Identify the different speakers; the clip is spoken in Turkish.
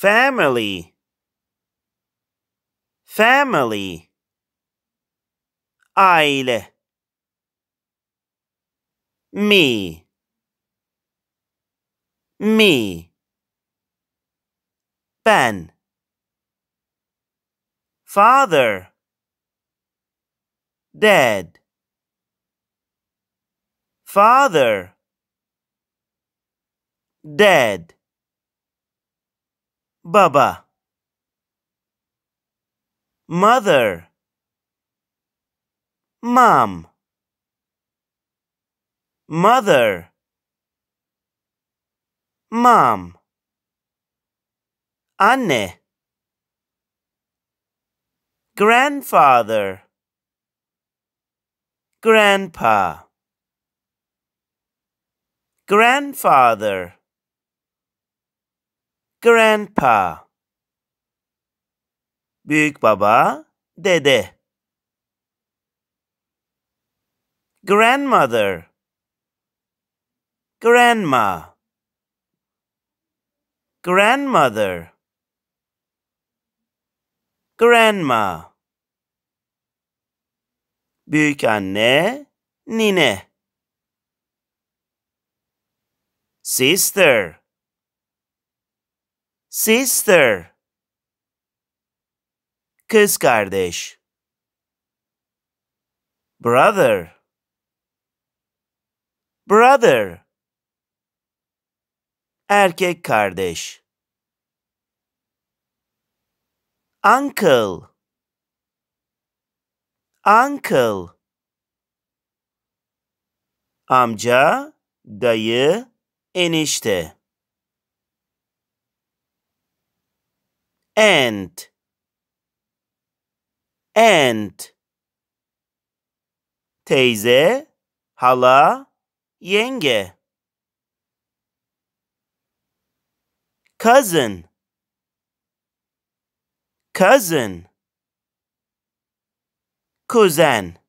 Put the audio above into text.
Speaker 1: family family aile me me ben father dead father dead Baba Mother Mom Mother Mom Anne Grandfather Grandpa Grandfather grandpa. Büyük baba, dede. Grandmother. Grandma. Grandmother. Grandma. Büyük anne, nine. Sister. Sister. Kız kardeş. Brother. Brother. Erkek kardeş. Uncle. Uncle. Amca, dayı, enişte. ant ant teyze hala yenge cousin cousin kuzen